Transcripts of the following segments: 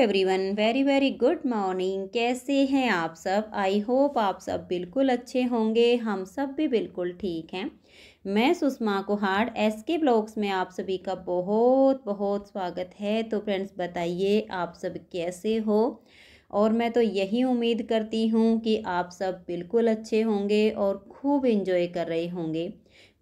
everyone very very good morning कैसे हैं आप सब आई होप आप सब बिल्कुल अच्छे होंगे हम सब भी बिल्कुल ठीक हैं मैं Sushma Kuhad S K blogs में आप सभी का बहुत बहुत स्वागत है तो फ्रेंड्स बताइए आप सब कैसे हो और मैं तो यही उम्मीद करती हूँ कि आप सब बिल्कुल अच्छे होंगे और खूब इन्जॉय कर रहे होंगे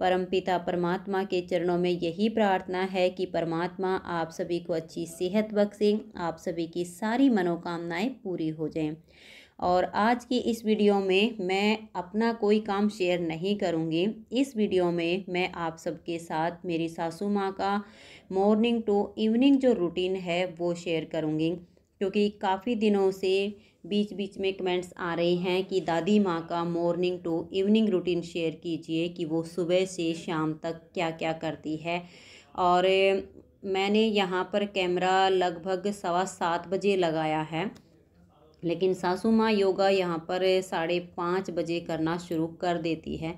परमपिता परमात्मा के चरणों में यही प्रार्थना है कि परमात्मा आप सभी को अच्छी सेहत बख्शें आप सभी की सारी मनोकामनाएं पूरी हो जाएं और आज की इस वीडियो में मैं अपना कोई काम शेयर नहीं करूँगी इस वीडियो में मैं आप सबके साथ मेरी सासू माँ का मॉर्निंग टू इवनिंग जो रूटीन है वो शेयर करूँगी क्योंकि काफ़ी दिनों से बीच बीच में कमेंट्स आ रहे हैं कि दादी माँ का morning to evening routine share कीजिए कि वो सुबह से शाम तक क्या क्या करती है और मैंने यहाँ पर कैमरा लगभग सवा सात बजे लगाया है लेकिन सासू माँ योगा यहाँ पर साढ़े पाँच बजे करना शुरू कर देती है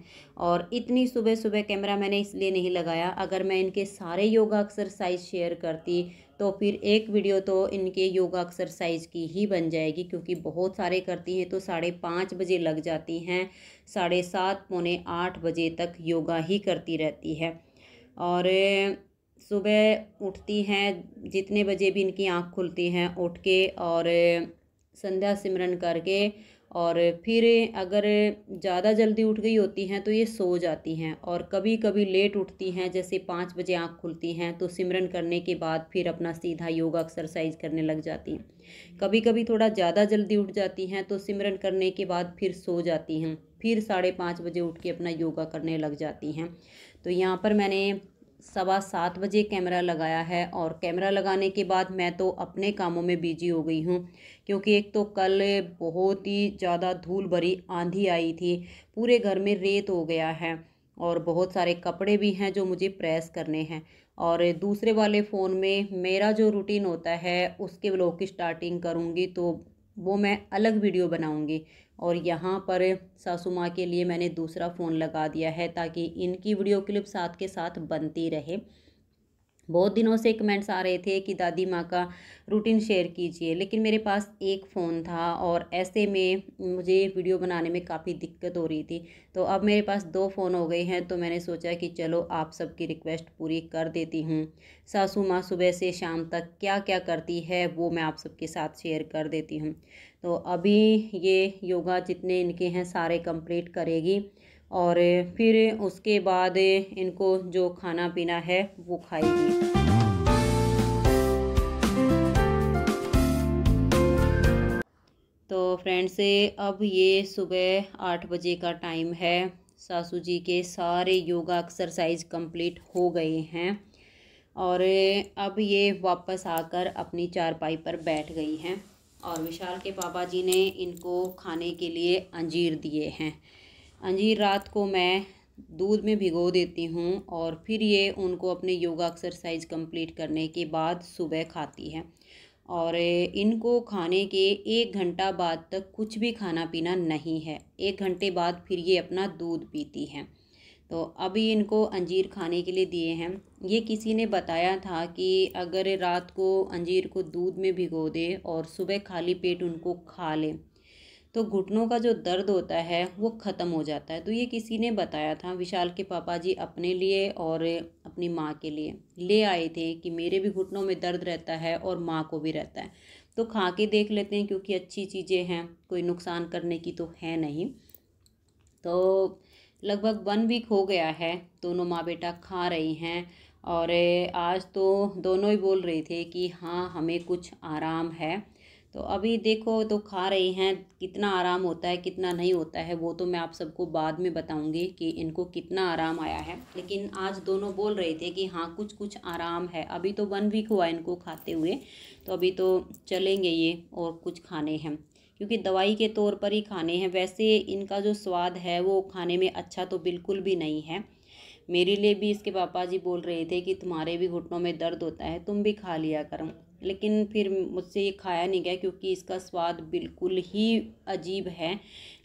और इतनी सुबह सुबह कैमरा मैंने इसलिए नहीं लगाया अगर मैं इनके सारे योगा एक्सरसाइज शेयर करती तो फिर एक वीडियो तो इनके योगा एक्सरसाइज की ही बन जाएगी क्योंकि बहुत सारे करती हैं तो साढ़े पाँच बजे लग जाती हैं साढ़े सात पौने आठ बजे तक योगा ही करती रहती है और सुबह उठती हैं जितने बजे भी इनकी आँख खुलती हैं उठ के और संध्या सिमरन करके और फिर अगर ज़्यादा जल्दी उठ गई होती हैं तो ये सो जाती हैं और कभी कभी लेट उठती हैं जैसे पाँच बजे आँख खुलती हैं तो सिमरन करने के बाद फिर अपना सीधा योगा एक्सरसाइज करने लग जाती हैं कभी कभी थोड़ा ज़्यादा जल्दी उठ जाती हैं तो सिमरन करने के बाद फिर सो जाती हैं फिर साढ़े पाँच बजे उठ के अपना योगा करने लग जाती हैं तो यहाँ पर मैंने सवा सात बजे कैमरा लगाया है और कैमरा लगाने के बाद मैं तो अपने कामों में बिजी हो गई हूँ क्योंकि एक तो कल बहुत ही ज़्यादा धूल भरी आंधी आई थी पूरे घर में रेत हो गया है और बहुत सारे कपड़े भी हैं जो मुझे प्रेस करने हैं और दूसरे वाले फ़ोन में मेरा जो रूटीन होता है उसके ब्लॉग की स्टार्टिंग करूँगी तो वो मैं अलग वीडियो बनाऊँगी और यहाँ पर सासू माँ के लिए मैंने दूसरा फ़ोन लगा दिया है ताकि इनकी वीडियो क्लिप साथ के साथ बनती रहे बहुत दिनों से कमेंट्स आ रहे थे कि दादी माँ का रूटीन शेयर कीजिए लेकिन मेरे पास एक फ़ोन था और ऐसे में मुझे वीडियो बनाने में काफ़ी दिक्कत हो रही थी तो अब मेरे पास दो फ़ोन हो गए हैं तो मैंने सोचा कि चलो आप सबकी रिक्वेस्ट पूरी कर देती हूँ सासू माँ सुबह से शाम तक क्या क्या करती है वो मैं आप सबके साथ शेयर कर देती हूँ तो अभी ये योगा जितने इनके हैं सारे कंप्लीट करेगी और फिर उसके बाद इनको जो खाना पीना है वो खाएगी तो फ्रेंड्स अब ये सुबह आठ बजे का टाइम है सासू जी के सारे योगा एक्सरसाइज कंप्लीट हो गए हैं और अब ये वापस आकर अपनी चारपाई पर बैठ गई हैं और विशाल के पापा जी ने इनको खाने के लिए अंजीर दिए हैं अंजीर हाँ रात को मैं दूध में भिगो देती हूँ और फिर ये उनको अपने योगा एक्सरसाइज कंप्लीट करने के बाद सुबह खाती है और इनको खाने के एक घंटा बाद तक कुछ भी खाना पीना नहीं है एक घंटे बाद फिर ये अपना दूध पीती हैं तो अभी इनको अंजीर खाने के लिए दिए हैं ये किसी ने बताया था कि अगर रात को अंजीर को दूध में भिगो दे और सुबह खाली पेट उनको खा लें तो घुटनों का जो दर्द होता है वो ख़त्म हो जाता है तो ये किसी ने बताया था विशाल के पापा जी अपने लिए और अपनी माँ के लिए ले आए थे कि मेरे भी घुटनों में दर्द रहता है और माँ को भी रहता है तो खा के देख लेते हैं क्योंकि अच्छी चीज़ें हैं कोई नुकसान करने की तो है नहीं तो लगभग वन वीक हो गया है दोनों माँ बेटा खा रही हैं और आज तो दोनों ही बोल रहे थे कि हाँ हमें कुछ आराम है तो अभी देखो तो खा रहे हैं कितना आराम होता है कितना नहीं होता है वो तो मैं आप सबको बाद में बताऊंगी कि इनको कितना आराम आया है लेकिन आज दोनों बोल रहे थे कि हाँ कुछ कुछ आराम है अभी तो वन वीक हुआ इनको खाते हुए तो अभी तो चलेंगे ये और कुछ खाने हैं क्योंकि दवाई के तौर पर ही खाने हैं वैसे इनका जो स्वाद है वो खाने में अच्छा तो बिल्कुल भी नहीं है मेरे लिए भी इसके पापा जी बोल रहे थे कि तुम्हारे भी घुटनों में दर्द होता है तुम भी खा लिया करो लेकिन फिर मुझसे ये खाया नहीं गया क्योंकि इसका स्वाद बिल्कुल ही अजीब है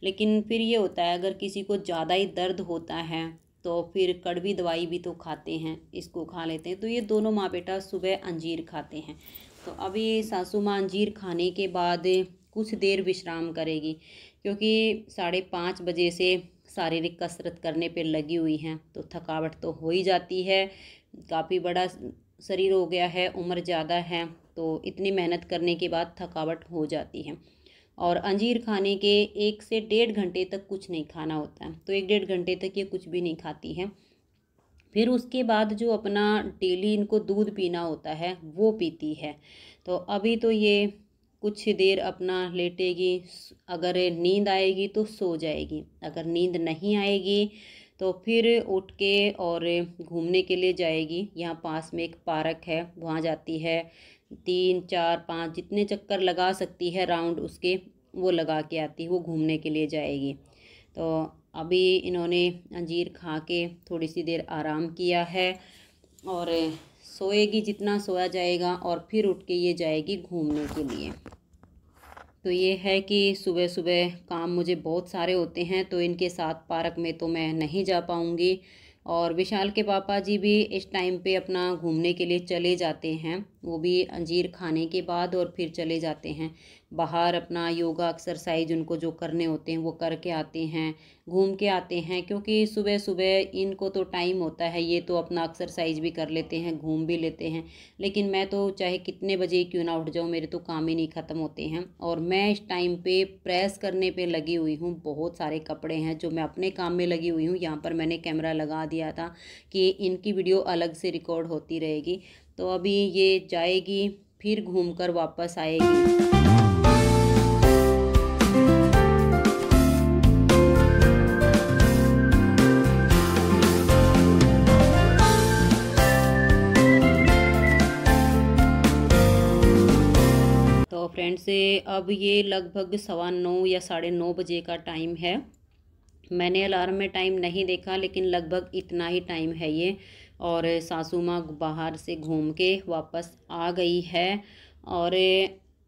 लेकिन फिर ये होता है अगर किसी को ज़्यादा ही दर्द होता है तो फिर कड़वी दवाई भी तो खाते हैं इसको खा लेते हैं तो ये दोनों माँ बेटा सुबह अंजीर खाते हैं तो अभी सासू माँ अंजीर खाने के बाद कुछ देर विश्राम करेगी क्योंकि साढ़े पाँच बजे से शारीरिक कसरत करने पे लगी हुई हैं तो थकावट तो हो ही जाती है काफ़ी बड़ा शरीर हो गया है उम्र ज़्यादा है तो इतनी मेहनत करने के बाद थकावट हो जाती है और अंजीर खाने के एक से डेढ़ घंटे तक कुछ नहीं खाना होता है तो एक डेढ़ घंटे तक ये कुछ भी नहीं खाती है फिर उसके बाद जो अपना डेली इनको दूध पीना होता है वो पीती है तो अभी तो ये कुछ देर अपना लेटेगी अगर नींद आएगी तो सो जाएगी अगर नींद नहीं आएगी तो फिर उठ के और घूमने के लिए जाएगी यहाँ पास में एक पार्क है वहाँ जाती है तीन चार पाँच जितने चक्कर लगा सकती है राउंड उसके वो लगा के आती है वो घूमने के लिए जाएगी तो अभी इन्होंने अंजीर खा के थोड़ी सी देर आराम किया है और सोएगी जितना सोया जाएगा और फिर उठ के ये जाएगी घूमने के लिए तो ये है कि सुबह सुबह काम मुझे बहुत सारे होते हैं तो इनके साथ पार्क में तो मैं नहीं जा पाऊँगी और विशाल के पापा जी भी इस टाइम पे अपना घूमने के लिए चले जाते हैं वो भी अंजीर खाने के बाद और फिर चले जाते हैं बाहर अपना योगा एक्सरसाइज उनको जो करने होते हैं वो करके आते हैं घूम के आते हैं क्योंकि सुबह सुबह इनको तो टाइम होता है ये तो अपना एक्सरसाइज भी कर लेते हैं घूम भी लेते हैं लेकिन मैं तो चाहे कितने बजे क्यों ना उठ जाऊँ मेरे तो काम ही नहीं ख़त्म होते हैं और मैं इस टाइम पर प्रेस करने पर लगी हुई हूँ बहुत सारे कपड़े हैं जो मैं अपने काम में लगी हुई हूँ यहाँ पर मैंने कैमरा लगा दिया था कि इनकी वीडियो अलग से रिकॉर्ड होती रहेगी तो अभी ये जाएगी फिर घूमकर वापस आएगी तो फ्रेंड्स अब ये लगभग सवा नौ या साढ़े नौ बजे का टाइम है मैंने अलार्म में टाइम नहीं देखा लेकिन लगभग इतना ही टाइम है ये और सासू माँ बाहर से घूम के वापस आ गई है और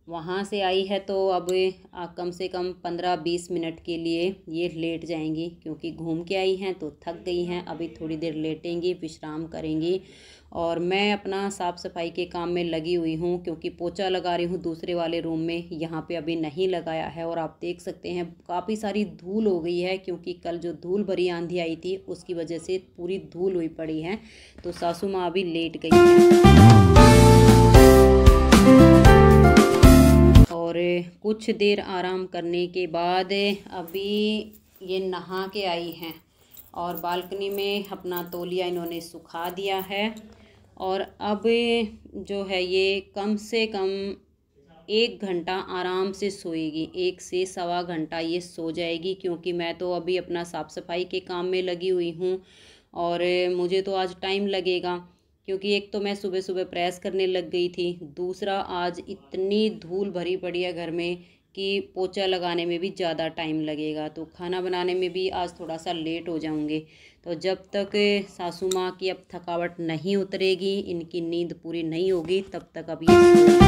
वहाँ से आई है तो अब कम से कम पंद्रह बीस मिनट के लिए ये लेट जाएंगी क्योंकि घूम के आई हैं तो थक गई हैं अभी थोड़ी देर लेटेंगी विश्राम करेंगी और मैं अपना साफ़ सफाई के काम में लगी हुई हूँ क्योंकि पोचा लगा रही हूँ दूसरे वाले रूम में यहाँ पे अभी नहीं लगाया है और आप देख सकते हैं काफ़ी सारी धूल हो गई है क्योंकि कल जो धूल भरी आंधी आई थी उसकी वजह से पूरी धूल हुई पड़ी है तो सासू माँ अभी लेट गई है और कुछ देर आराम करने के बाद अभी ये नहा के आई हैं और बालकनी में अपना तोलिया इन्होंने सुखा दिया है और अब जो है ये कम से कम एक घंटा आराम से सोएगी एक से सवा घंटा ये सो जाएगी क्योंकि मैं तो अभी अपना साफ़ सफाई के काम में लगी हुई हूँ और मुझे तो आज टाइम लगेगा क्योंकि एक तो मैं सुबह सुबह प्रेस करने लग गई थी दूसरा आज इतनी धूल भरी पड़ी है घर में कि पोचा लगाने में भी ज़्यादा टाइम लगेगा तो खाना बनाने में भी आज थोड़ा सा लेट हो जाऊँगे तो जब तक सासू माँ की अब थकावट नहीं उतरेगी इनकी नींद पूरी नहीं होगी तब तक अब ये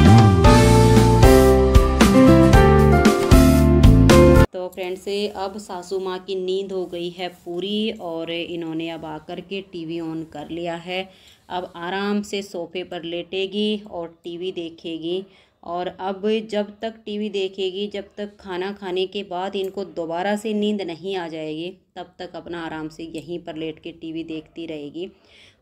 तो फ्रेंड्स अब सासू माँ की नींद हो गई है पूरी और इन्होंने अब आकर के टीवी ऑन कर लिया है अब आराम से सोफे पर लेटेगी और टीवी देखेगी और अब जब तक टीवी देखेगी जब तक खाना खाने के बाद इनको दोबारा से नींद नहीं आ जाएगी तब तक अपना आराम से यहीं पर लेट के टीवी देखती रहेगी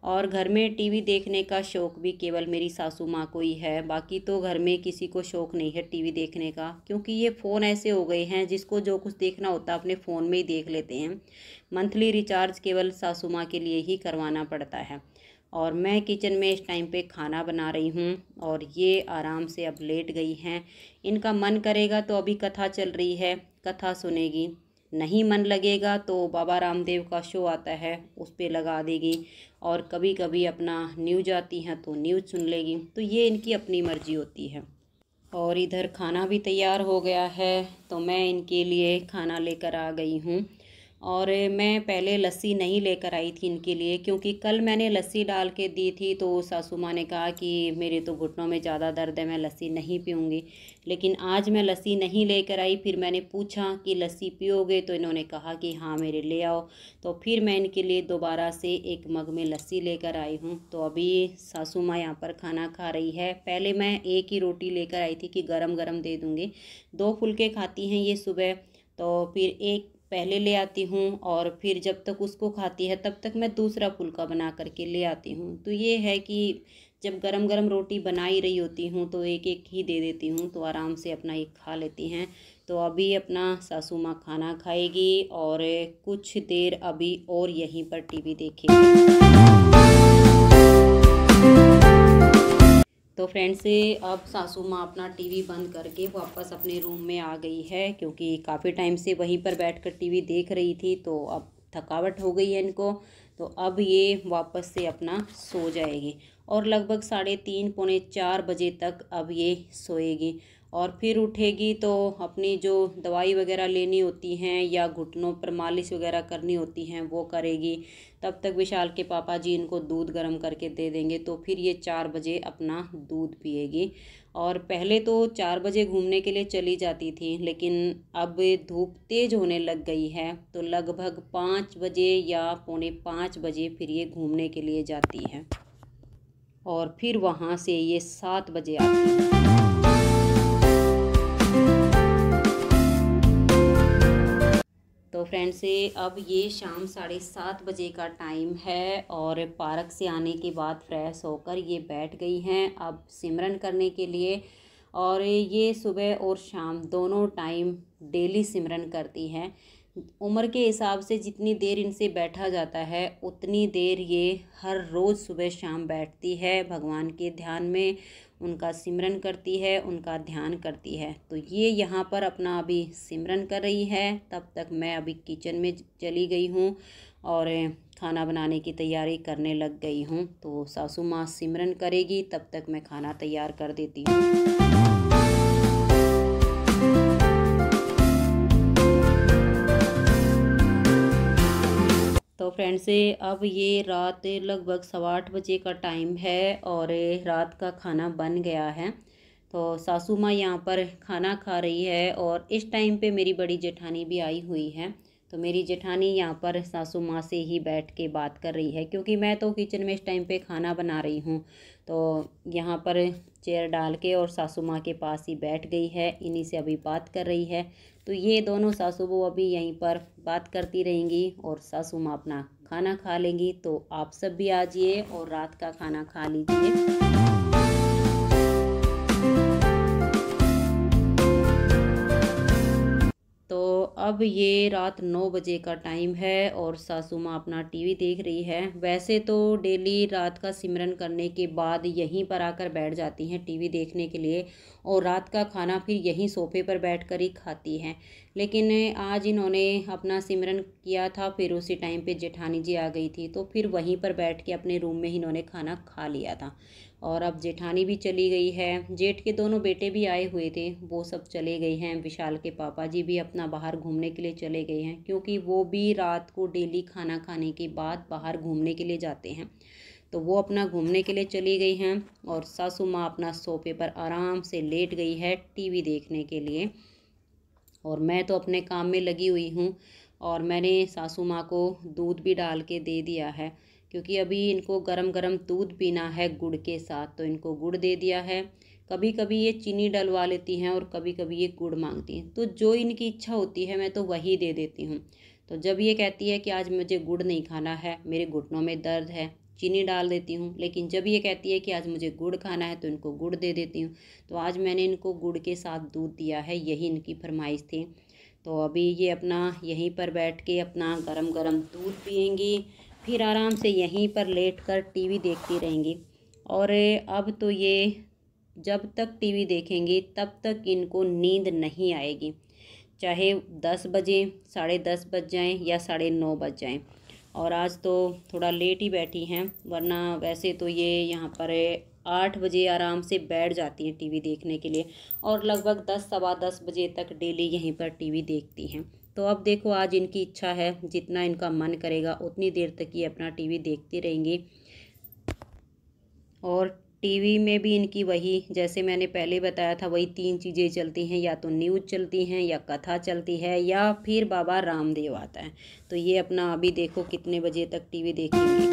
और घर में टीवी देखने का शौक़ भी केवल मेरी सासू माँ को ही है बाकी तो घर में किसी को शौक़ नहीं है टीवी देखने का क्योंकि ये फ़ोन ऐसे हो गए हैं जिसको जो कुछ देखना होता है अपने फ़ोन में ही देख लेते हैं मंथली रिचार्ज केवल सासू माँ के लिए ही करवाना पड़ता है और मैं किचन में इस टाइम पे खाना बना रही हूँ और ये आराम से अब लेट गई हैं इनका मन करेगा तो अभी कथा चल रही है कथा सुनेगी नहीं मन लगेगा तो बाबा रामदेव का शो आता है उस पर लगा देगी और कभी कभी अपना न्यूज आती हैं तो न्यूज सुन लेगी तो ये इनकी अपनी मर्जी होती है और इधर खाना भी तैयार हो गया है तो मैं इनके लिए खाना लेकर आ गई हूँ और मैं पहले लस्सी नहीं लेकर आई थी इनके लिए क्योंकि कल मैंने लस्सी डाल के दी थी तो सासू माँ ने कहा कि मेरे तो घुटनों में ज़्यादा दर्द है मैं लस्सी नहीं पीऊँगी लेकिन आज मैं लस्सी नहीं लेकर आई फिर मैंने पूछा कि लस्सी पियोगे तो इन्होंने कहा कि हाँ मेरे ले आओ तो फिर मैं इनके लिए दोबारा से एक मग में लस्सी लेकर आई हूँ तो अभी सासू माँ यहाँ पर खाना खा रही है पहले मैं एक ही रोटी लेकर आई थी कि गरम गरम दे दूँगी दो फुलके खाती हैं ये सुबह तो फिर एक पहले ले आती हूँ और फिर जब तक उसको खाती है तब तक मैं दूसरा फुलका बना करके ले आती हूँ तो ये है कि जब गरम गरम रोटी बना ही रही होती हूँ तो एक एक ही दे देती हूँ तो आराम से अपना एक खा लेती हैं तो अभी अपना सासू माँ खाना खाएगी और कुछ देर अभी और यहीं पर टीवी देखेगी तो फ्रेंड्स अब सासू माँ अपना टीवी बंद करके वापस अपने रूम में आ गई है क्योंकि काफ़ी टाइम से वहीं पर बैठकर टीवी देख रही थी तो अब थकावट हो गई है इनको तो अब ये वापस से अपना सो जाएगी और लगभग साढ़े तीन पौने चार बजे तक अब ये सोएगी और फिर उठेगी तो अपनी जो दवाई वगैरह लेनी होती हैं या घुटनों पर मालिश वगैरह करनी होती हैं वो करेगी तब तक विशाल के पापा जी इनको दूध गर्म करके दे देंगे तो फिर ये चार बजे अपना दूध पिएगी और पहले तो चार बजे घूमने के लिए चली जाती थी लेकिन अब धूप तेज होने लग गई है तो लगभग पाँच बजे या पौने पाँच बजे फिर ये घूमने के लिए जाती है और फिर वहाँ से ये सात बजे आती है फ्रेंड्स अब ये शाम साढ़े सात बजे का टाइम है और पार्क से आने के बाद फ्रेश होकर ये बैठ गई हैं अब सिमरन करने के लिए और ये सुबह और शाम दोनों टाइम डेली सिमरन करती हैं उम्र के हिसाब से जितनी देर इनसे बैठा जाता है उतनी देर ये हर रोज़ सुबह शाम बैठती है भगवान के ध्यान में उनका सिमरन करती है उनका ध्यान करती है तो ये यहाँ पर अपना अभी सिमरन कर रही है तब तक मैं अभी किचन में चली गई हूँ और खाना बनाने की तैयारी करने लग गई हूँ तो सासू माँ सिमरन करेगी तब तक मैं खाना तैयार कर देती हूँ फ्रेंड्स अब ये रात लगभग सवा आठ बजे का टाइम है और रात का खाना बन गया है तो सासू माँ यहाँ पर खाना खा रही है और इस टाइम पे मेरी बड़ी जेठानी भी आई हुई है तो मेरी जेठानी यहाँ पर सासू माँ से ही बैठ के बात कर रही है क्योंकि मैं तो किचन में इस टाइम पे खाना बना रही हूँ तो यहाँ पर चेयर डाल के और सासू माँ के पास ही बैठ गई है इन्हीं से अभी बात कर रही है तो ये दोनों सासू बहू अभी यहीं पर बात करती रहेंगी और सासू माँ अपना खाना खा लेंगी तो आप सब भी आ जाइए और रात का खाना खा लीजिए तो अब ये रात नौ बजे का टाइम है और सासू माँ अपना टीवी देख रही है वैसे तो डेली रात का सिमरन करने के बाद यहीं पर आकर बैठ जाती हैं टीवी देखने के लिए और रात का खाना फिर यहीं सोफे पर बैठ कर ही खाती हैं लेकिन आज इन्होंने अपना सिमरन किया था फिर उसी टाइम पे जेठानी जी आ गई थी तो फिर वहीं पर बैठ के अपने रूम में ही इन्होंने खाना खा लिया था और अब जेठानी भी चली गई है जेठ के दोनों बेटे भी आए हुए थे वो सब चले गए हैं विशाल के पापा जी भी अपना बाहर घूमने के लिए चले गए हैं क्योंकि वो भी रात को डेली खाना खाने के बाद बाहर घूमने के लिए जाते हैं तो वो अपना घूमने के लिए चली गई हैं और सासू माँ अपना सोफे पर आराम से लेट गई है टीवी देखने के लिए और मैं तो अपने काम में लगी हुई हूँ और मैंने सासू माँ को दूध भी डाल के दे दिया है क्योंकि अभी इनको गरम गरम दूध पीना है गुड़ के साथ तो इनको गुड़ दे दिया है कभी कभी ये चीनी डलवा लेती हैं और कभी कभी ये गुड़ मांगती हैं तो जो इनकी इच्छा होती है मैं तो वही दे देती हूँ तो जब ये कहती है कि आज मुझे गुड़ नहीं खाना है मेरे घुटनों में दर्द है चीनी डाल देती हूँ लेकिन जब ये कहती है कि आज मुझे गुड़ खाना है तो इनको गुड़ दे देती हूँ तो आज मैंने इनको गुड़ के साथ दूध दिया है यही इनकी फरमाइश थी तो अभी ये अपना यहीं पर बैठ के अपना गरम गरम दूध पियेंगी फिर आराम से यहीं पर लेट कर टी देखती रहेंगी और अब तो ये जब तक टीवी देखेंगी तब तक इनको नींद नहीं आएगी चाहे दस बजे साढ़े दस बज जाएँ या साढ़े नौ बज जाएँ और आज तो थोड़ा लेट ही बैठी हैं वरना वैसे तो ये यहाँ पर आठ बजे आराम से बैठ जाती हैं टीवी देखने के लिए और लगभग दस सवा दस बजे तक डेली यहीं पर टीवी देखती हैं तो अब देखो आज इनकी इच्छा है जितना इनका मन करेगा उतनी देर तक ये अपना टीवी देखती रहेंगी और टीवी में भी इनकी वही जैसे मैंने पहले बताया था वही तीन चीज़ें चलती हैं या तो न्यूज़ चलती हैं या कथा चलती है या फिर बाबा रामदेव आता है तो ये अपना अभी देखो कितने बजे तक टीवी देखेंगे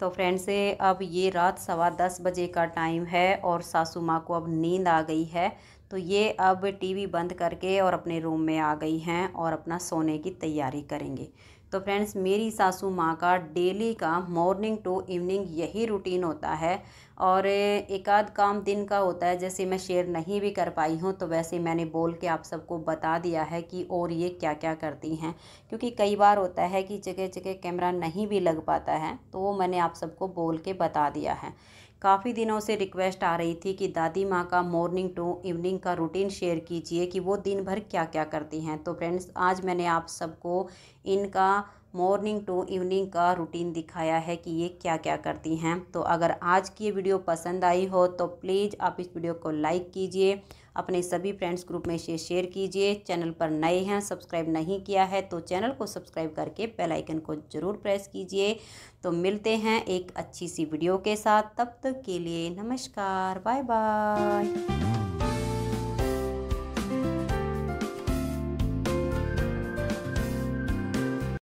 तो फ्रेंड्स अब ये रात सवा दस बजे का टाइम है और सासू माँ को अब नींद आ गई है तो ये अब टीवी बंद करके और अपने रूम में आ गई हैं और अपना सोने की तैयारी करेंगे तो फ्रेंड्स मेरी सासू माँ का डेली का मॉर्निंग टू इवनिंग यही रूटीन होता है और एक आध काम दिन का होता है जैसे मैं शेयर नहीं भी कर पाई हूँ तो वैसे मैंने बोल के आप सबको बता दिया है कि और ये क्या क्या करती हैं क्योंकि कई बार होता है कि जगह जगह कैमरा नहीं भी लग पाता है तो वो मैंने आप सबको बोल के बता दिया है काफ़ी दिनों से रिक्वेस्ट आ रही थी कि दादी माँ का मॉर्निंग टू इवनिंग का रूटीन शेयर कीजिए कि वो दिन भर क्या क्या करती हैं तो फ्रेंड्स आज मैंने आप सबको इनका मॉर्निंग टू इवनिंग का रूटीन दिखाया है कि ये क्या क्या करती हैं तो अगर आज की ये वीडियो पसंद आई हो तो प्लीज़ आप इस वीडियो को लाइक कीजिए अपने सभी फ्रेंड्स ग्रुप में इसे शेयर कीजिए चैनल पर नए हैं सब्सक्राइब नहीं किया है तो चैनल को सब्सक्राइब करके बेल आइकन को ज़रूर प्रेस कीजिए तो मिलते हैं एक अच्छी सी वीडियो के साथ तब तक के लिए नमस्कार बाय बाय